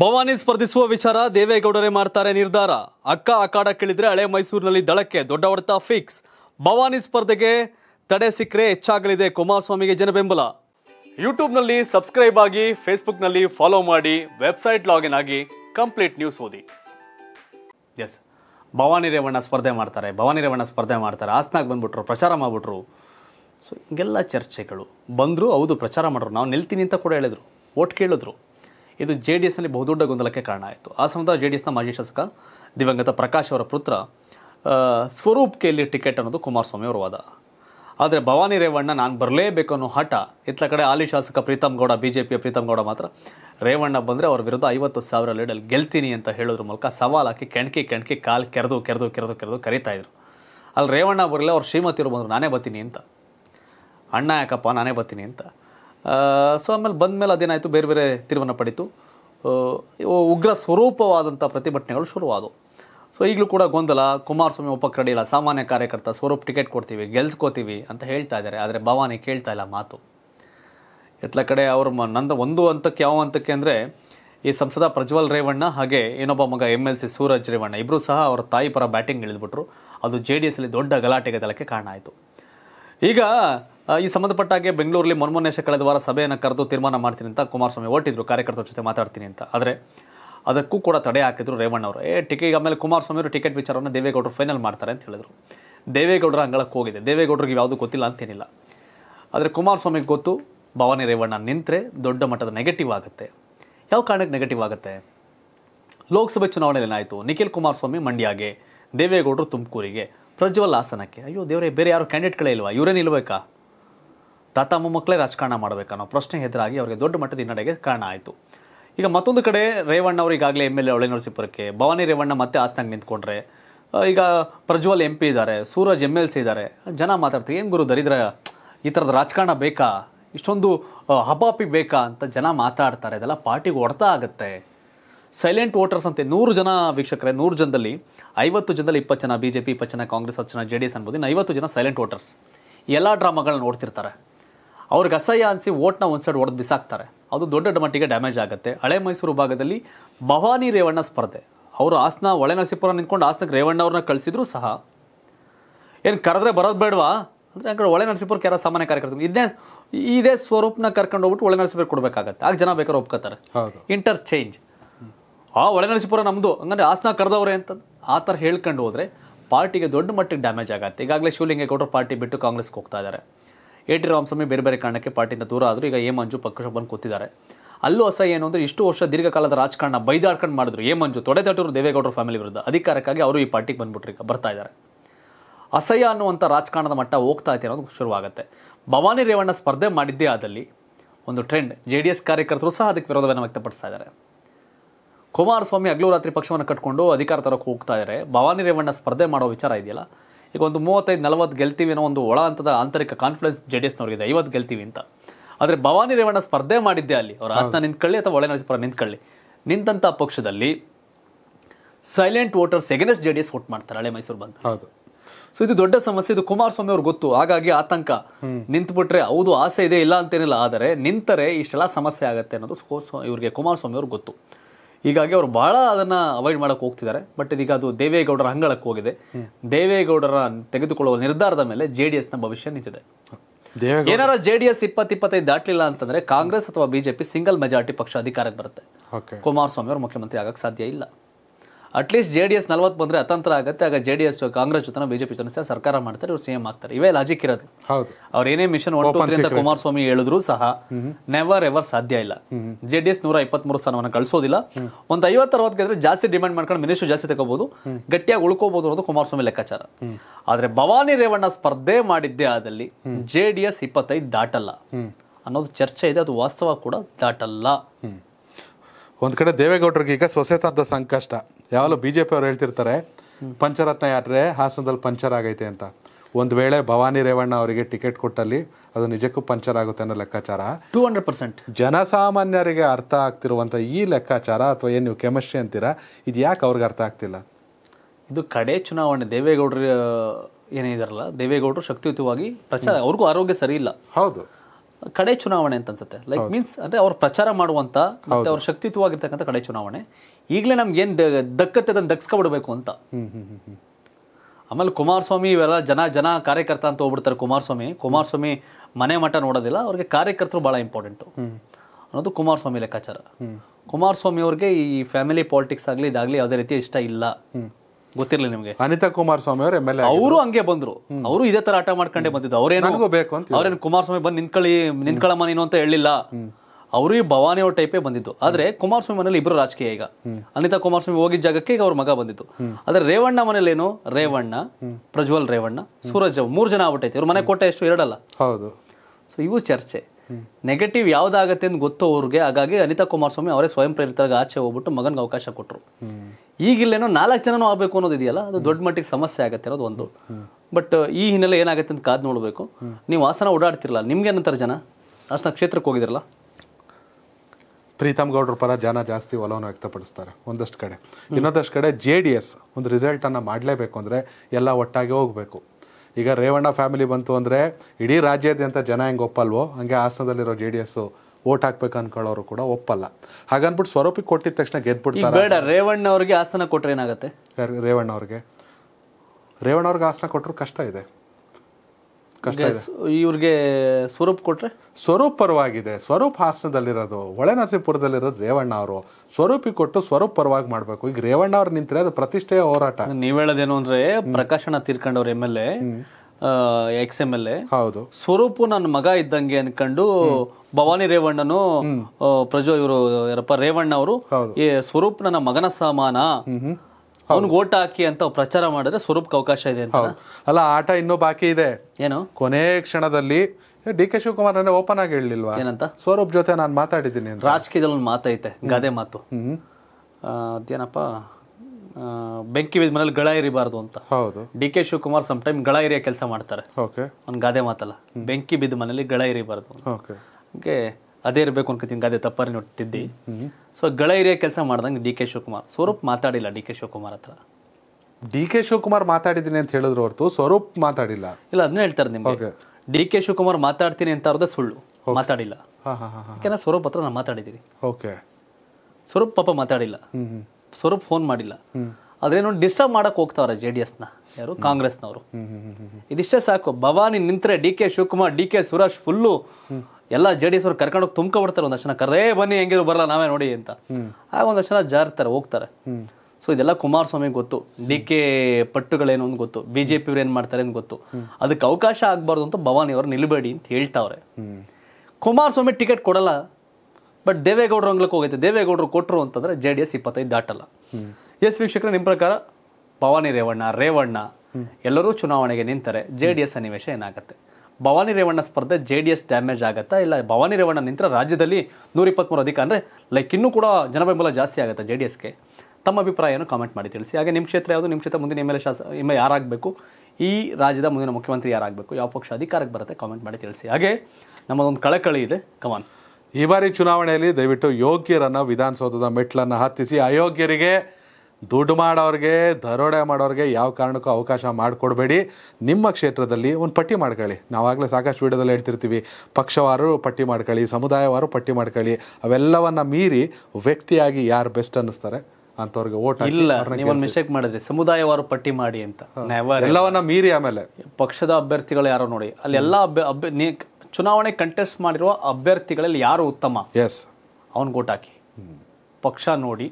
ಭವಾನಿ ಸ್ಪರ್ಧಿಸುವ ವಿಚಾರ ದೇವೇಗೌಡರೇ ಮಾಡ್ತಾರೆ ನಿರ್ಧಾರ ಅಕ್ಕ ಅಖಾಡ ಕೇಳಿದ್ರೆ ಹಳೆ ಮೈಸೂರಿನಲ್ಲಿ ದಳಕ್ಕೆ ದೊಡ್ಡ ಹೊಡೆತ ಫಿಕ್ಸ್ ಭವಾನಿ ಸ್ಪರ್ಧೆಗೆ ತಡೆ ಸಿಕ್ಕರೆ ಹೆಚ್ಚಾಗಲಿದೆ ಕುಮಾರಸ್ವಾಮಿಗೆ ಜನಬೆಂಬಲ ಯೂಟ್ಯೂಬ್ನಲ್ಲಿ ಸಬ್ಸ್ಕ್ರೈಬ್ ಆಗಿ ಫೇಸ್ಬುಕ್ನಲ್ಲಿ ಫಾಲೋ ಮಾಡಿ ವೆಬ್ಸೈಟ್ ಲಾಗಿನ್ ಆಗಿ ಕಂಪ್ಲೀಟ್ ನ್ಯೂಸ್ ಓದಿ ಎಸ್ ಭವಾನಿ ರೇವಣ್ಣ ಸ್ಪರ್ಧೆ ಮಾಡ್ತಾರೆ ಭವಾನಿ ರೇವಣ್ಣ ಸ್ಪರ್ಧೆ ಮಾಡ್ತಾರೆ ಹಾಸನಾಗ ಬಂದ್ಬಿಟ್ರು ಪ್ರಚಾರ ಮಾಡಿಬಿಟ್ರು ಸೊ ಹಿಂಗೆಲ್ಲ ಚರ್ಚೆಗಳು ಬಂದರೂ ಹೌದು ಪ್ರಚಾರ ಮಾಡಿದ್ರು ನಾವು ನಿಲ್ತೀನಿ ಅಂತ ಕೂಡ ಹೇಳಿದ್ರು ಓಟ್ ಕೇಳಿದ್ರು ಇದು ಜೆ ಡಿ ಎಸ್ನಲ್ಲಿ ಬಹುದೊಡ್ಡ ಗೊಂದಲಕ್ಕೆ ಕಾರಣ ಆಯಿತು ಆ ಸಂಬಂಧ ಜೆ ಡಿ ಎಸ್ನ ಮಾಜಿ ಶಾಸಕ ದಿವಂಗತ ಪ್ರಕಾಶ್ ಅವರ ಪುತ್ರ ಸ್ವರೂಪ್ ಕೇಲಿ ಟಿಕೆಟ್ ಅನ್ನೋದು ಕುಮಾರಸ್ವಾಮಿ ಅವರ ವಾದ ಆದರೆ ಭವಾನಿ ರೇವಣ್ಣ ನಾನು ಬರಲೇಬೇಕು ಅನ್ನೋ ಹಠ ಇತ್ತ ಕಡೆ ಹಾಲಿ ಶಾಸಕ ಪ್ರೀತಮ್ ಗೌಡ ಬಿ ಜೆ ಪಿಯ ಪ್ರೀತಮ್ ಗೌಡ ಮಾತ್ರ ರೇವಣ್ಣ ಬಂದರೆ ಅವ್ರ ವಿರುದ್ಧ ಐವತ್ತು ಸಾವಿರ ಲೀಡಲ್ಲಿ ಗೆಲ್ತೀನಿ ಅಂತ ಹೇಳೋದ್ರ ಮೂಲಕ ಸವಾಲು ಹಾಕಿ ಕೆಣಕಿ ಕೆಣಕಿ ಕಾಲು ಕೆರೆದು ಕೆರೆದು ಕೆರೆದು ಕೆರೆದು ಇದ್ರು ಅಲ್ಲಿ ರೇವಣ್ಣ ಬರಲಿಲ್ಲ ಅವ್ರ ಶ್ರೀಮತಿಯವರು ಬಂದರು ನಾನೇ ಬರ್ತೀನಿ ಅಂತ ಅಣ್ಣ ಯಾಕಪ್ಪ ನಾನೇ ಬರ್ತೀನಿ ಅಂತ ಸೊ ಆಮೇಲೆ ಬಂದ ಮೇಲೆ ಅದೇನಾಯಿತು ಬೇರೆ ಬೇರೆ ತಿರುವನ್ನು ಪಡೀತು ಉಗ್ರ ಸ್ವರೂಪವಾದಂಥ ಪ್ರತಿಭಟನೆಗಳು ಶುರುವಾದವು ಸೊ ಈಗಲೂ ಕೂಡ ಗೊಂದಲ ಕುಮಾರಸ್ವಾಮಿ ಒಪ್ಪ ಇಲ್ಲ ಸಾಮಾನ್ಯ ಕಾರ್ಯಕರ್ತ ಸ್ವರೂಪ್ ಟಿಕೆಟ್ ಕೊಡ್ತೀವಿ ಗೆಲ್ಸ್ಕೋತೀವಿ ಅಂತ ಹೇಳ್ತಾ ಇದ್ದಾರೆ ಆದರೆ ಭವಾನಿ ಕೇಳ್ತಾ ಇಲ್ಲ ಮಾತು ಎತ್ತಲ ಕಡೆ ಅವ್ರ ನಂದ ಒಂದು ಹಂತಕ್ಕೆ ಯಾವ ಹಂತಕ್ಕೆ ಅಂದರೆ ಈ ಸಂಸದ ಪ್ರಜ್ವಲ್ ರೇವಣ್ಣ ಹಾಗೆ ಏನೊಬ್ಬ ಮಗ M L C Suraj Revanna ಇಬ್ಬರೂ ಸಹ ಅವರ ತಾಯಿ ಪರ ಬ್ಯಾಟಿಂಗ್ ಇಳಿದ್ಬಿಟ್ರು ಅದು ಜೆ ಡಿ ಅಲ್ಲಿ ದೊಡ್ಡ ಗಲಾಟೆಗೆ ದಲಕ್ಕೆ ಕಾರಣ ಆಯಿತು ಈಗ ಈ ಸಂಬಂಧಪಟ್ಟಾಗೆ ಬೆಂಗಳೂರಲ್ಲಿ ಮೊನ್ಮೊನ್ನೆ ಕಳೆದ ವಾರ ಸಭೆಯನ್ನು ಕರೆದು ತೀರ್ಮಾನ ಮಾಡ್ತೀನಿ ಅಂತ ಕುಮಾರಸ್ವಾಮಿ ಹೊರಟಿದ್ರು ಕಾರ್ಯಕರ್ತರ ಜೊತೆ ಮಾತಾಡ್ತೀನಿ ಅಂತ ಆದರೆ ಅದಕ್ಕೂ ಕೂಡ ತಡೆ ಹಾಕಿದ್ರು ರೇವಣ್ಣ ಅವರು ಏ ಟಿಕೆಟ್ ಆಮೇಲೆ ಕುಮಾರಸ್ವಾಮಿ ಅವರು ಟಿಕೆಟ್ ವಿಚಾರವನ್ನು ದೇವೇಗೌಡರು ಫೈನಲ್ ಮಾಡ್ತಾರೆ ಅಂತ ಹೇಳಿದರು ದೇವೇಗೌಡರ ಅಂಗಳಕ್ಕೆ ಹೋಗಿದೆ ದೇವೇಗೌಡರಿಗೆ ಯಾವುದು ಗೊತ್ತಿಲ್ಲ ಅಂತೇನಿಲ್ಲ ಆದರೆ ಕುಮಾರಸ್ವಾಮಿಗೆ ಗೊತ್ತು ಭವಾನಿ ರೇವಣ್ಣ ನಿಂತರೆ ದೊಡ್ಡ ಮಟ್ಟದ ನೆಗೆಟಿವ್ ಆಗುತ್ತೆ ಯಾವ ಕಾರಣಕ್ಕೆ ನೆಗೆಟಿವ್ ಆಗುತ್ತೆ ಲೋಕಸಭೆ ಚುನಾವಣೆಯಲ್ಲಿ ಏನಾಯಿತು ನಿಖಿಲ್ ಕುಮಾರಸ್ವಾಮಿ ಮಂಡ್ಯಗೆ ದೇವೇಗೌಡರು ತುಮಕೂರಿಗೆ ಪ್ರಜ್ವಲ್ ಹಾಸನಕ್ಕೆ ಅಯ್ಯೋ ದೇವರೇ ಬೇರೆ ಯಾರು ಕ್ಯಾಂಡಿಡೇಟ್ಗಳೇ ಇಲ್ವಾ ಇವರೇನು ಇಲ್ಬೇಕಾ ತಾತ ಮೊಮ್ಮಕ್ಕಳೇ ರಾಜಕಾರಣ ಮಾಡಬೇಕನ್ನೋ ಪ್ರಶ್ನೆ ಎದುರಾಗಿ ಅವರಿಗೆ ದೊಡ್ಡ ಮಟ್ಟದ ಹಿನ್ನಡೆಗೆ ಕಾರಣ ಆಯಿತು ಈಗ ಮತ್ತೊಂದು ಕಡೆ ರೇವಣ್ಣ ಅವರು ಈಗಾಗಲೇ ಎಮ್ ಎಲ್ ಎ ಒಳನರಸೀಪುರಕ್ಕೆ ಭವಾನಿ ರೇವಣ್ಣ ಮತ್ತೆ ಆಸ್ತಾಂಗೆ ನಿಂತ್ಕೊಂಡ್ರೆ ಈಗ ಪ್ರಜ್ವಲ್ ಎಂ ಪಿ ಇದ್ದಾರೆ ಸೂರಜ್ ಎಮ್ ಎಲ್ ಸಿ ಇದ್ದಾರೆ ಜನ ಮಾತಾಡ್ತಾರೆ ಏನು ಗುರು ದರಿದ್ರ ಈ ಥರದ ರಾಜಕಾರಣ ಬೇಕಾ ಇಷ್ಟೊಂದು ಹಬಾಪಿ ಬೇಕಾ ಅಂತ ಜನ ಮಾತಾಡ್ತಾರೆ ಅದೆಲ್ಲ ಪಾರ್ಟಿಗೆ ಹೊಡೆತ ಆಗುತ್ತೆ ಸೈಲೆಂಟ್ ವೋಟರ್ಸ್ ಅಂತೆ ನೂರು ಜನ ವೀಕ್ಷಕರೇ ನೂರು ಜನದಲ್ಲಿ ಐವತ್ತು ಜನದಲ್ಲಿ ಇಪ್ಪತ್ತು ಜನ ಬಿ ಜೆ ಪಿ ಇಪ್ಪತ್ತು ಜನ ಕಾಂಗ್ರೆಸ್ ಹತ್ತು ಜನ ಜೆ ಡಿ ಎಸ್ ಅನ್ಬೋದು ಇನ್ನು ಐವತ್ತು ಜನ ಸೈಲೆಂಟ್ ವೋಟರ್ಸ್ ಎಲ್ಲ ಡ್ರಾಮಾಗಳನ್ನ ನೋಡ್ತಿರ್ತಾರೆ ಅವ್ರಿಗೆ ಅಸಹ್ಯ ಅನಿಸಿ ಓಟ್ನ ಒಂದು ಸೈಡ್ ಹೊಡೆದು ಬಿಸಾಕ್ತಾರೆ ಅದು ದೊಡ್ಡ ದೊಡ್ಡ ಮಟ್ಟಿಗೆ ಡ್ಯಾಮೇಜ್ ಆಗುತ್ತೆ ಹಳೆ ಮೈಸೂರು ಭಾಗದಲ್ಲಿ ಭವಾನಿ ರೇವಣ್ಣ ಸ್ಪರ್ಧೆ ಅವರು ಹಾಸನ ಒಳೆ ನರಸೀಪುರ ನಿಂತ್ಕೊಂಡು ಹಾಸನಕ್ಕೆ ರೇವಣ್ಣ ಅವ್ರನ್ನ ಕಳಿಸಿದ್ರು ಸಹ ಏನು ಕರೆದ್ರೆ ಬರೋದು ಬೇಡವಾ ಅಂದರೆ ಆ ಕಡೆ ಒಳೆ ನರಸೀಪುರ ಯಾರೋ ಸಾಮಾನ್ಯ ಕಾರ್ಯಕರ್ತರು ಇದೇ ಇದೇ ಸ್ವರೂಪನ ಕರ್ಕೊಂಡು ಹೋಗ್ಬಿಟ್ಟು ಒಳೆ ನರಸೀಪುರ ಕೊಡಬೇಕಾಗತ್ತೆ ಆಗ ಜನ ಬೇಕಾದ್ರೆ ಒಪ್ಕೋತಾರೆ ಇಂಟರ್ ಚೇಂಜ್ ಆ ಒಳೆ ನಮ್ಮದು ಹಂಗಂದ್ರೆ ಹಾಸನ ಕರೆದವ್ರೆ ಅಂತ ಆ ಥರ ಹೇಳ್ಕೊಂಡು ಹೋದರೆ ಪಾರ್ಟಿಗೆ ದೊಡ್ಡ ಮಟ್ಟಿಗೆ ಡ್ಯಾಮೇಜ್ ಆಗುತ್ತೆ ಈಗಾಗಲೇ ಶಿವಲಿಂಗೇಗೌಡರು ಪಾರ್ಟಿ ಬಿಟ್ಟು ಕಾಂಗ್ರೆಸ್ಗೆ ಹೋಗ್ತಾ ಇದ್ದಾರೆ ಎ ಟಿ ರಾಮಸ್ವಾಮಿ ಬೇರೆ ಬೇರೆ ಕಾರಣಕ್ಕೆ ಪಾರ್ಟಿಯಿಂದ ದೂರ ಆದರೂ ಈಗ ಎ ಮಂಜು ಪಕ್ಷ ಬಂದು ಕೂತಿದ್ದಾರೆ ಅಲ್ಲೂ ಹೊಸ ಏನು ಅಂದರೆ ಇಷ್ಟು ವರ್ಷ ದೀರ್ಘಕಾಲದ ರಾಜಕಾರಣ ಬೈದಾಡ್ಕೊಂಡು ಮಾಡಿದ್ರು ಎ ಮಂಜು ತೊಡೆ ತಟ್ಟೂರು ದೇವೇಗೌಡರ ಫ್ಯಾಮಿಲಿ ವಿರುದ್ಧ ಅಧಿಕಾರಕ್ಕಾಗಿ ಅವರು ಈ ಪಾರ್ಟಿಗೆ ಬಂದ್ಬಿಟ್ರಿ ಈಗ ಬರ್ತಾ ಇದ್ದಾರೆ ಅಸಹ್ಯ ಅನ್ನುವಂಥ ರಾಜಕಾರಣದ ಮಟ್ಟ ಹೋಗ್ತಾ ಇದೆ ಅನ್ನೋದು ಶುರುವಾಗುತ್ತೆ ಭವಾನಿ ರೇವಣ್ಣ ಸ್ಪರ್ಧೆ ಮಾಡಿದ್ದೇ ಆದಲ್ಲಿ ಒಂದು ಟ್ರೆಂಡ್ ಜೆ ಡಿ ಎಸ್ ಕಾರ್ಯಕರ್ತರು ಸಹ ಅದಕ್ಕೆ ವಿರೋಧವನ್ನು ವ್ಯಕ್ತಪಡಿಸ್ತಾ ಇದ್ದಾರೆ ಕುಮಾರಸ್ವಾಮಿ ಹಗಲು ರಾತ್ರಿ ಪಕ್ಷವನ್ನು ಕಟ್ಕೊಂಡು ಅಧಿಕಾರ ತರಕ್ಕೆ ಹೋಗ್ತಾ ಇದ್ದಾರೆ ಭವಾನಿ ರೇವಣ್ಣ ಸ್ಪರ್ಧೆ ಮಾಡೋ ವಿಚಾರ ಇದೆಯಲ್ಲ ಈಗ ಒಂದು ಮೂವತ್ತೈದು ನಲವತ್ತು ಗೆಲ್ತೀವಿ ಅನ್ನೋ ಒಂದು ಒಳ ಹಂತದ ಆಂತರಿಕ ಕಾನ್ಫಿಡೆನ್ಸ್ ಜೆ ಡಿ ಎಸ್ನವ್ರಿಗಿದೆ ಐವತ್ತು ಗೆಲ್ತೀವಿ ಅಂತ ಆದರೆ ಭವಾನಿ ರೇವಣ್ಣ ಸ್ಪರ್ಧೆ ಮಾಡಿದ್ದೆ ಅಲ್ಲಿ ಅವ್ರ ಹಾಸನ ನಿಂತ್ಕೊಳ್ಳಿ ಅಥವಾ ಒಳೆ ಪರ ನಿಂತ್ಕೊಳ್ಳಿ ನಿಂತಹ ಪಕ್ಷದಲ್ಲಿ silent voters against J D S ಮಾಡ್ತಾರೆ ಹಳೆ ಮೈಸೂರು ಬಂದು ಹೌದು ಸೊ ಇದು ದೊಡ್ಡ ಸಮಸ್ಯೆ ಇದು ಕುಮಾರಸ್ವಾಮಿ ಅವ್ರಿಗೆ ಗೊತ್ತು ಹಾಗಾಗಿ ಆತಂಕ ನಿಂತ್ಬಿಟ್ರೆ ಹೌದು ಆಸೆ ಇದೆ ಇಲ್ಲ ಅಂತೇನಿಲ್ಲ ಆದರೆ ನಿಂತರೆ ಇಷ್ಟೆಲ್ಲ ಸಮಸ್ಯೆ ಆಗುತ್ತೆ ಅನ್ನೋದು ಇವರಿಗೆ ಕುಮಾರಸ್ವಾಮಿ ಅವ್ರಿಗೆ ಗೊತ್ತು ಹೀಗಾಗಿ ಅವರು ಬಹಳ ಅದನ್ನ ಅವಾಯ್ಡ್ ಮಾಡಕ್ ಹೋಗ್ತಿದ್ದಾರೆ ಬಟ್ ಇದೀಗ ಅದು ದೇವೇಗೌಡರ ಅಂಗಳಕ್ಕೆ ಹೋಗಿದೆ ದೇವೇಗೌಡರ ತೆಗೆದುಕೊಳ್ಳುವ ನಿರ್ಧಾರದ ಮೇಲೆ ಜೆ ಡಿ ಭವಿಷ್ಯ ನಿಂತಿದೆ ಏನಾರ ಜೆ ಡಿ ಎಸ್ ದಾಟ್ಲಿಲ್ಲ ದಾಟಲಿಲ್ಲ ಅಂತಂದ್ರೆ ಕಾಂಗ್ರೆಸ್ ಅಥವಾ ಬಿಜೆಪಿ ಸಿಂಗಲ್ ಮೆಜಾರಿಟಿ ಪಕ್ಷ ಅಧಿಕಾರಕ್ಕೆ ಬರುತ್ತೆ ಕುಮಾರಸ್ವಾಮಿ ಅವರು ಮುಖ್ಯಮಂತ್ರಿ ಆಗಕ್ಕೆ ಸಾಧ್ಯ ಇಲ್ಲ ಅಟ್ಲೀಸ್ಟ್ ಜೆ ಡಿ ಎಸ್ ನಲ್ವತ್ತು ಬಂದರೆ ಅತಂತ್ರ ಆಗುತ್ತೆ ಆಗ ಜೆ ಡಿ ಎಸ್ ಕಾಂಗ್ರೆಸ್ ಜೊತೆ ಬಿಜೆಪಿ ಜೊತೆ ಸರ್ಕಾರ ಮಾಡ್ತಾರೆ ಇವ್ರು ಸಿಎಂ ಆಗ್ತಾರೆ ಇವೇ ಲಾಜಿಕ್ ಇರೋದು ಅವ್ರು ಏನೇ ಮಿಷನ್ ಅಂತ ಕುಮಾರಸ್ವಾಮಿ ಹೇಳಿದ್ರು ಸಹ ನೆವರ್ ಎವರ್ ಸಾಧ್ಯ ಇಲ್ಲ ಜೆ ಡಿ ಎಸ್ ನೂರ ಇಪ್ಪತ್ಮೂರು ಸ್ಥಾನವನ್ನು ಕಳಿಸೋದಿಲ್ಲ ಒಂದು ಐವತ್ತರವತ್ತು ಗೆದ್ರೆ ಜಾಸ್ತಿ ಡಿಮ್ಯಾಂಡ್ ಮಾಡ್ಕೊಂಡು ಮಿನಿಸ್ಟ್ರು ಜಾಸ್ತಿ ತಗೋಬಹುದು ಗಟ್ಟಿಯಾಗಿ ಉಳ್ಕೋಬಹುದು ಅನ್ನೋದು ಕುಮಾರಸ್ವಾಮಿ ಲೆಕ್ಕಾಚಾರ ಆದ್ರೆ ಭವಾನಿ ರೇವಣ್ಣ ಸ್ಪರ್ಧೆ ಮಾಡಿದ್ದೇ ಆದಲ್ಲಿ ಜೆ ಡಿ ಎಸ್ ಇಪ್ಪತ್ತೈದು ದಾಟಲ್ಲ ಅನ್ನೋದು ಚರ್ಚೆ ಇದೆ ಅದು ವಾಸ್ತವ ಕೂಡ ದಾಟಲ್ಲ ಒಂದು ಕಡೆ ದೇವೇಗೌಡರಿಗೆ ಈಗ ತಂದ ಸಂಕಷ್ಟ ಯಾವಾಗಲೂ ಬಿ ಜೆ ಪಿ ಅವ್ರು ಹೇಳ್ತಿರ್ತಾರೆ ಪಂಚರತ್ನ ಯಾತ್ರೆ ಹಾಸನದಲ್ಲಿ ಪಂಚರ್ ಆಗೈತೆ ಅಂತ ಒಂದು ವೇಳೆ ಭವಾನಿ ರೇವಣ್ಣ ಅವರಿಗೆ ಟಿಕೆಟ್ ಕೊಟ್ಟಲ್ಲಿ ಅದು ನಿಜಕ್ಕೂ ಪಂಚರ್ ಆಗುತ್ತೆ ಅನ್ನೋ ಲೆಕ್ಕಾಚಾರ ಟೂ ಹಂಡ್ರೆಡ್ ಪರ್ಸೆಂಟ್ ಜನಸಾಮಾನ್ಯರಿಗೆ ಅರ್ಥ ಆಗ್ತಿರುವಂಥ ಈ ಲೆಕ್ಕಾಚಾರ ಅಥವಾ ಏನು ನೀವು ಕೆಮಿಸ್ಟ್ರಿ ಅಂತೀರಾ ಇದು ಯಾಕೆ ಅವ್ರಿಗೆ ಅರ್ಥ ಆಗ್ತಿಲ್ಲ ಇದು ಕಡೆ ಚುನಾವಣೆ ದೇವೇಗೌಡರು ಏನಿದಾರಲ್ಲ ದೇವೇಗೌಡರು ಶಕ್ತಿಯುತವಾಗಿ ಪ್ರಚಾರ ಅವ್ರಿಗೂ ಆರೋಗ್ಯ ಸರಿ ಇಲ್ಲ ಹೌದು ಕಡೆ ಚುನಾವಣೆ ಅಂತ ಅನ್ಸುತ್ತೆ ಲೈಕ್ ಮೀನ್ಸ್ ಅಂದ್ರೆ ಅವ್ರ ಪ್ರಚಾರ ಮಾಡುವಂತ ಮತ್ತೆ ಅವ್ರ ಶಕ್ತಿತ್ವವಾಗಿರ್ತಕ್ಕಂಥ ಕಡೆ ಚುನಾವಣೆ ಈಗಲೇ ನಮ್ಗೆ ಏನು ದಕ್ಕತ್ತೆ ಅದನ್ನು ದಕ್ಸ್ಕೊಬಿಡ್ಬೇಕು ಅಂತ ಆಮೇಲೆ ಕುಮಾರಸ್ವಾಮಿ ಇವೆಲ್ಲ ಜನ ಜನ ಕಾರ್ಯಕರ್ತ ಅಂತ ಹೋಗ್ಬಿಡ್ತಾರೆ ಕುಮಾರಸ್ವಾಮಿ ಕುಮಾರಸ್ವಾಮಿ ಮನೆ ಮಠ ನೋಡೋದಿಲ್ಲ ಅವ್ರಿಗೆ ಕಾರ್ಯಕರ್ತರು ಬಹಳ ಇಂಪಾರ್ಟೆಂಟ್ ಅನ್ನೋದು ಕುಮಾರಸ್ವಾಮಿ ಲೆಕ್ಕಾಚಾರ ಕುಮಾರಸ್ವಾಮಿ ಅವ್ರಿಗೆ ಈ ಫ್ಯಾಮಿಲಿ ಪಾಲಿಟಿಕ್ಸ್ ಆಗಲಿ ಇದಾಗಲಿ ಯಾವುದೇ ರೀತಿ ಇಷ್ಟ ಇಲ್ಲ ಗೊತ್ತಿರಲಿಲ್ಲ ನಿಮಗೆ ಅನಿತಾ ಕುಮಾರಸ್ವಾಮಿ ಅವರು ಎಮ್ ಎಲ್ ಅವರು ಹಂಗೆ ಬಂದ್ರು ಅವರು ಇದೇ ತರ ಆಟ ಮಾಡ್ಕೊಂಡೇ ಬಂದಿದ್ದು ಅವ್ರೇನು ಬೇಕು ಅಂತ ಅವ್ರೇನು ಸ್ವಾಮಿ ಬಂದು ನಿಂತ್ಕೊಳ್ಳಿ ನಿಂತ್ಕೊಳ್ಳಮ್ಮ ನೀನು ಅಂತ ಹೇಳಿಲ್ಲ ಅವರು ಈ ಭವಾನಿ ಅವ್ರ ಟೈಪೇ ಬಂದಿದ್ದು ಆದ್ರೆ ಕುಮಾರಸ್ವಾಮಿ ಮನೇಲಿ ಇಬ್ಬರು ರಾಜಕೀಯ ಈಗ ಅನಿತಾ ಕುಮಾರಸ್ವಾಮಿ ಹೋಗಿದ್ದ ಜಾಗಕ್ಕೆ ಈಗ ಅವ್ರ ಮಗ ಬಂದಿತ್ತು ಆದ್ರೆ ರೇವಣ್ಣ ಮನೇಲಿ ಏನು ರೇವಣ್ಣ ಪ್ರಜ್ವಲ್ ರೇವಣ್ಣ ಸೂರಜ್ ಮೂರ್ ಜನ ಆಗ್ಬಿಟ್ಟೈತೆ ಇವ್ರ ಮನೆ ಕೋಟೆ ಎಷ್ಟು ಎರಡಲ್ಲ ಹೌದು ಸೊ ಇವು ಚರ್ಚೆ ನೆಗೆಟಿವ್ ಯಾವ್ದಾಗತ್ತೆ ಅಂತ ಗೊತ್ತು ಅವ್ರಿಗೆ ಹಾಗಾಗಿ ಅನಿತಾ ಕುಮಾರಸ್ವಾಮಿ ಅವರೇ ಸ್ವಯಂ ಪ್ರೇರಿತರಾಗಿ ಆಚೆ ಹೋಗ್ಬಿಟ್ಟು ಮಗನಿಗೆ ಅವಕಾಶ ಕೊಟ್ಟರು ಈಗಿಲ್ಲೇನೋ ನಾಲ್ಕು ಜನನೂ ಆಗಬೇಕು ಇದೆಯಲ್ಲ ಅದು ದೊಡ್ಡ ಮಟ್ಟಿಗೆ ಸಮಸ್ಯೆ ಆಗತ್ತೆ ಅನ್ನೋದು ಒಂದು ಬಟ್ ಈ ಹಿನ್ನೆಲೆ ಏನಾಗುತ್ತೆ ಅಂತ ಕಾದು ನೋಡಬೇಕು ನೀವು ಹಾಸನ ಓಡಾಡ್ತಿರಲ್ಲ ನಿಮ್ಗೆ ಏನಂತಾರೆ ಜನ ಹಾಸನ ಕ್ಷೇತ್ರಕ್ಕೆ ಹೋಗಿದ್ರಲ್ಲ ಪ್ರೀತಮ್ ಗೌಡ್ರ ಪರ ಜನ ಜಾಸ್ತಿ ಒಲವನ್ನು ವ್ಯಕ್ತಪಡಿಸ್ತಾರೆ ಒಂದಷ್ಟು ಕಡೆ ಇನ್ನೊಂದಷ್ಟು ಕಡೆ ಜೆ ಡಿ ಎಸ್ ಒಂದು ರಿಸಲ್ಟನ್ನು ಮಾಡಲೇಬೇಕು ಅಂದರೆ ಎಲ್ಲ ಒಟ್ಟಾಗಿ ಹೋಗಬೇಕು ಈಗ ರೇವಣ್ಣ ಫ್ಯಾಮಿಲಿ ಬಂತು ಅಂದರೆ ಇಡೀ ರಾಜ್ಯಾದ್ಯಂತ ಜನ ಹೆಂಗೆ ಒಪ್ಪಲ್ವೋ ಹಂಗೆ ಹಾಸನದಲ್ಲಿರೋ ಜೆ ಡಿ ಎಸ್ ಓಟ್ ಹಾಕ್ಬೇಕು ಅನ್ಕೊಳ್ಳೋರು ಕೂಡ ಒಪ್ಪಲ್ಲ ಹಾಗನ್ಬಿಟ್ಟು ಸ್ವರೂಪಿ ಕೊಟ್ಟಿದ ತಕ್ಷಣ ಗೆದ್ಬಿಡ್ತಾರೆ ಬೇಡ ರೇವಣ್ಣ ಅವ್ರಿಗೆ ಆಸನ ಕೊಟ್ಟರೆ ಏನಾಗುತ್ತೆ ರೇವಣ್ಣ ಅವ್ರಿಗೆ ರೇವಣ್ಣ ಅವ್ರಿಗೆ ಆಸನ ಕೊಟ್ಟರು ಕಷ್ಟ ಇದೆ ಇವ್ರಿಗೆ ಸ್ವರೂಪ್ ಕೊಟ್ರೆ ಸ್ವರೂಪ್ ಪರವಾಗಿದೆ ಸ್ವರೂಪ್ ಹಾಸನದಲ್ಲಿರೋದು ಹೊಳೆ ನರಸೀಪುರದಲ್ಲಿರೋದು ರೇವಣ್ಣ ಅವರು ಸ್ವರೂಪಿ ಕೊಟ್ಟು ಸ್ವರೂಪ್ ಪರವಾಗಿ ಮಾಡ್ಬೇಕು ಈಗ ರೇವಣ್ಣ ಅವ್ರು ನಿಂತರೆ ಅದು ಪ್ರತಿಷ್ಠೆಯ ಹೋರಾಟ ನೀವ್ ಹೇಳೋದೇನು ಅಂದ್ರೆ ಪ್ರಕಾಶನ ತೀರ್ಕೊಂಡವ್ರ M L A ex M L A ಹೌದು ಸ್ವರೂಪ ನನ್ನ ಮಗ ಇದ್ದಂಗೆ ಅನ್ಕೊಂಡು ಭವಾನಿ ರೇವಣ್ಣನು ಪ್ರಜೋ ಇವರು ಯಾರಪ್ಪ ರೇವಣ್ಣ ಅವರು ಸ್ವರೂಪ್ ನನ್ನ ಮಗನ ಸಮಾನ ಅವ್ನಿಗೆ ಓಟ್ ಹಾಕಿ ಅಂತ ಪ್ರಚಾರ ಮಾಡಿದ್ರೆ ಸ್ವರೂಪಕ್ಕೆ ಅವಕಾಶ ಇದೆ ಅಂತ ಅಲ್ಲ ಆಟ ಇನ್ನೂ ಬಾಕಿ ಇದೆ ಏನು ಕೊನೆ ಕ್ಷಣದಲ್ಲಿ ಡಿ ಕೆ ಶಿವಕುಮಾರ್ ಅನ್ನೇ ಓಪನ್ ಆಗಿ ಹೇಳಿಲ್ವಾ ಏನಂತ ಸ್ವರೂಪ್ ಜೊತೆ ನಾನು ಮಾತಾಡಿದ್ದೀನಿ ರಾಜಕೀಯದಲ್ಲಿ ಒಂದು ಮಾತೈತೆ ಗದೆ ಮಾತು ಅದೇನಪ್ಪ ಬೆಂಕಿ ಬಿದ್ದ ಮನೇಲಿ ಗಳ ಇರಿಬಾರ್ದು ಅಂತ ಹೌದು ಡಿ ಕೆ ಶಿವಕುಮಾರ್ ಸಮ್ ಟೈಮ್ ಗಳ ಇರಿಯ ಕೆಲಸ ಮಾಡ್ತಾರೆ ಓಕೆ ಒಂದು ಗಾದೆ ಮಾತಲ್ಲ ಬೆಂಕಿ ಬಿದ್ದ ಮನೇಲಿ ಗಳ ಇರಿಬಾರ್ದು ಓಕೆ ಹಂಗೆ ಅದೇ ಇರಬೇಕು ಅನ್ಕೋತೀನಿ ಅದೇ ತಪ್ಪಾರಿ ನೋಡ್ತಿದ್ದಿ ಸೊ ಗಳ ಕೆಲಸ ಮಾಡ್ದಂಗೆ ಡಿ ಕೆ ಶಿವಕುಮಾರ್ ಸ್ವರೂಪ್ ಮಾತಾಡಿಲ್ಲ ಡಿ ಕೆ ಶಿವಕುಮಾರ್ ಹತ್ರ ಡಿ ಕೆ ಶಿವಕುಮಾರ್ ಮಾತಾಡಿದ್ದೀನಿ ಅಂತ ಹೇಳಿದ್ರು ಹೊರತು ಸ್ವರೂಪ್ ಮಾತಾಡಿಲ್ಲ ಇಲ್ಲ ಅದನ್ನ ಹೇಳ್ತಾರೆ ನಿಮ್ಗೆ ಡಿ ಕೆ ಶಿವಕುಮಾರ್ ಮಾತಾಡ್ತೀನಿ ಅಂತ ಅರ್ಧ ಸುಳ್ಳು ಮಾತಾಡಿಲ್ಲ ಯಾಕೆಂದ್ರೆ ಸ್ವರೂಪ್ ಹತ್ರ ನಾನು ಮಾತಾಡಿದ್ದೀನಿ ಓಕೆ ಸ್ವರೂಪ್ ಪಾಪ ಮಾತಾಡಿಲ್ಲ ಸ್ವರೂಪ್ ಫೋನ್ ಮಾಡಿಲ್ಲ ಆದ್ರೆ ಏನೋ ಡಿಸ್ಟರ್ಬ್ ಮಾಡಕ್ ಹೋಗ್ತಾವ್ರ ಜೆ ಡಿ ನ ಯಾರು ಕಾಂಗ್ರೆಸ್ನವರು ಇದಿಷ್ಟೇ ಸಾಕು ಭವಾನಿ ನಿಂತ್ರೆ ಡಿ ಕೆ ಶಿವಕುಮಾರ್ ಡಿ ಕೆ ಸುರೇಶ್ ಫುಲ್ಲು ಎಲ್ಲ ಜೆ ಡಿ ಎಸ್ ಅವ್ರು ಕರ್ಕೊಂಡೋಗಿ ಬರ್ತಾರೆ ಒಂದಷ್ಟು ಜನ ಕರದೇ ಬನ್ನಿ ಹೆಂಗಿದ್ರು ಬರಲ್ಲ ನಾವೇ ನೋಡಿ ಅಂತ ಆಗ ಒಂದಷ್ಟು ಜನ ಜಾರ್ತಾರೆ ಹೋಗ್ತಾರೆ ಸೊ ಇದೆಲ್ಲ ಕುಮಾರಸ್ವಾಮಿ ಗೊತ್ತು ಡಿ ಕೆ ಪಟ್ಟುಗಳೇನು ಅಂತ ಗೊತ್ತು ಬಿ ಜೆ ಅವ್ರು ಏನು ಮಾಡ್ತಾರೆ ಅಂತ ಗೊತ್ತು ಅದಕ್ಕೆ ಅವಕಾಶ ಆಗಬಾರ್ದು ಅಂತ ಭವಾನಿ ಅವರು ನಿಲ್ಬೇಡಿ ಅಂತ ಹೇಳ್ತಾವ್ರೆ ಕುಮಾರಸ್ವಾಮಿ ಟಿಕೆಟ್ ಕೊಡಲ್ಲ ಬಟ್ ದೇವೇಗೌಡರು ಅಂಗ್ಲಕ್ಕೆ ಹೋಗೈತೆ ದೇವೇಗೌಡರು ಕೊಟ್ಟರು ಅಂತಂದ್ರೆ ಜೆ ಡಿ ಎಸ್ ಇಪ್ಪತ್ತೈದು ದಾಟಲ್ಲ ಎಸ್ ವೀಕ್ಷಕರು ನಿಮ್ಮ ಪ್ರಕಾರ ಭವಾನಿ ರೇವಣ್ಣ ರೇವಣ್ಣ ಎಲ್ಲರೂ ಚುನಾವಣೆಗೆ ನಿಂತಾರೆ ಜೆ ಡಿ ಎಸ್ ಸನ್ನಿವೇಶ ಏನಾಗುತ್ತೆ ಭವಾನಿ ರೇವಣ್ಣ ಸ್ಪರ್ಧೆ ಜೆ ಡಿ ಎಸ್ ಡ್ಯಾಮೇಜ್ ಆಗುತ್ತಾ ಇಲ್ಲ ಭವಾನಿ ರೇವಣ್ಣ ನಿಂತರ ರಾಜ್ಯದಲ್ಲಿ ನೂರ ಇಪ್ಪತ್ತ್ಮೂರು ಅಧಿಕ ಅಂದರೆ ಲೈಕ್ ಇನ್ನೂ ಕೂಡ ಜನಬೆಂಬಲ ಜಾಸ್ತಿ ಆಗುತ್ತೆ ಜೆ ಡಿ ಎಸ್ಗೆ ತಮ್ಮ ಅಭಿಪ್ರಾಯವನ್ನು ಕಾಮೆಂಟ್ ಮಾಡಿ ತಿಳಿಸಿ ಹಾಗೆ ನಿಮ್ಮ ಕ್ಷೇತ್ರ ಯಾವುದು ನಿಮ್ಮ ಕ್ಷೇತ್ರ ಮುಂದಿನ ಎಮ್ ಎಲ್ ಎ ಶಾಸ ಎಮ್ ಯಾರಾಗಬೇಕು ಈ ರಾಜ್ಯದ ಮುಂದಿನ ಮುಖ್ಯಮಂತ್ರಿ ಯಾರಾಗಬೇಕು ಯಾವ ಪಕ್ಷ ಅಧಿಕಾರಕ್ಕೆ ಬರುತ್ತೆ ಕಾಮೆಂಟ್ ಮಾಡಿ ತಿಳಿಸಿ ಹಾಗೆ ನಮ್ಮದೊಂದು ಕಳಕಳಿ ಇದೆ ಕಮಾನ್ ಈ ಬಾರಿ ಚುನಾವಣೆಯಲ್ಲಿ ದಯವಿಟ್ಟು ಯೋಗ್ಯರನ್ನು ವಿಧಾನಸೌಧದ ಮೆಟ್ಲನ್ನು ಹತ್ತಿಸಿ ಅಯೋಗ್ಯರಿಗೆ ದುಡ್ಡು ಮಾಡೋರಿಗೆ ದರೋಡೆ ಮಾಡೋರಿಗೆ ಯಾವ ಕಾರಣಕ್ಕೂ ಅವಕಾಶ ಮಾಡಿಕೊಡ್ಬೇಡಿ ನಿಮ್ಮ ಕ್ಷೇತ್ರದಲ್ಲಿ ಒಂದು ಪಟ್ಟಿ ಮಾಡ್ಕೊಳ್ಳಿ ನಾವಾಗಲೇ ಸಾಕಷ್ಟು ವಿಡಿಯೋದಲ್ಲಿ ಹೇಳ್ತಿರ್ತೀವಿ ಪಕ್ಷವಾರು ಪಟ್ಟಿ ಮಾಡ್ಕೊಳ್ಳಿ ಸಮುದಾಯವಾರು ಪಟ್ಟಿ ಮಾಡ್ಕೊಳ್ಳಿ ಅವೆಲ್ಲವನ್ನು ಮೀರಿ ವ್ಯಕ್ತಿಯಾಗಿ ಯಾರು ಬೆಸ್ಟ್ ಅನ್ನಿಸ್ತಾರೆ ಅಂತವ್ರಿಗೆ ಓಟ್ ಇಲ್ಲ ನೀವೊಂದು ಮಿಸ್ಟೇಕ್ ಮಾಡಿದ್ರಿ ಸಮುದಾಯವಾರು ಪಟ್ಟಿ ಮಾಡಿ ಅಂತ ಎಲ್ಲವನ್ನ ಮೀರಿ ಆಮೇಲೆ ಪಕ್ಷದ ಅಭ್ಯರ್ಥಿಗಳು ಯಾರೋ ನೋಡಿ ಅಲ್ಲಿ ಎಲ್ಲ ಚುನಾವಣೆ ಕಂಟೆಸ್ಟ್ ಮಾಡಿರುವ ಅಭ್ಯರ್ಥಿಗಳಲ್ಲಿ ಯಾರು ಉತ್ತಮ ಎಸ್ ಅವನ್ ಓಟ್ ಹಾಕಿ ಪಕ್ಷ ನೋಡಿ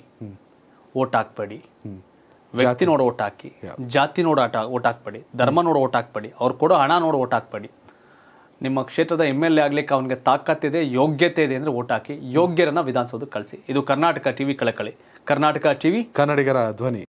ಓಟ್ ಹಾಕ್ಬೇಡಿ ವ್ಯಕ್ತಿ ನೋಡೋ ಓಟ್ ಹಾಕಿ ಜಾತಿ ನೋಡಿ ಆಟ ಓಟ್ ಹಾಕ್ಬೇಡಿ ಧರ್ಮ ನೋಡೋ ಓಟ್ ಹಾಕ್ಬೇಡಿ ಅವ್ರು ಕೊಡೋ ಹಣ ನೋಡೋ ಓಟ್ ಹಾಕ್ಬೇಡಿ ನಿಮ್ಮ ಕ್ಷೇತ್ರದ ಎಮ್ ಎಲ್ ಎ ಆಗ್ಲಿಕ್ಕೆ ಅವನಿಗೆ ತಾಕತ್ತಿದೆ ಯೋಗ್ಯತೆ ಇದೆ ಅಂದ್ರೆ ಓಟ್ ಹಾಕಿ ಯೋಗ್ಯರನ್ನ ವಿಧಾನಸೌಧಕ್ಕೆ ಕಳಿಸಿ ಇದು ಕರ್ನಾಟಕ ಟಿವಿ ಕಳಕಳಿ ಕರ್ನಾಟಕ ಟಿವಿ ಕನ್ನಡಿಗರ ಧ್ವನಿ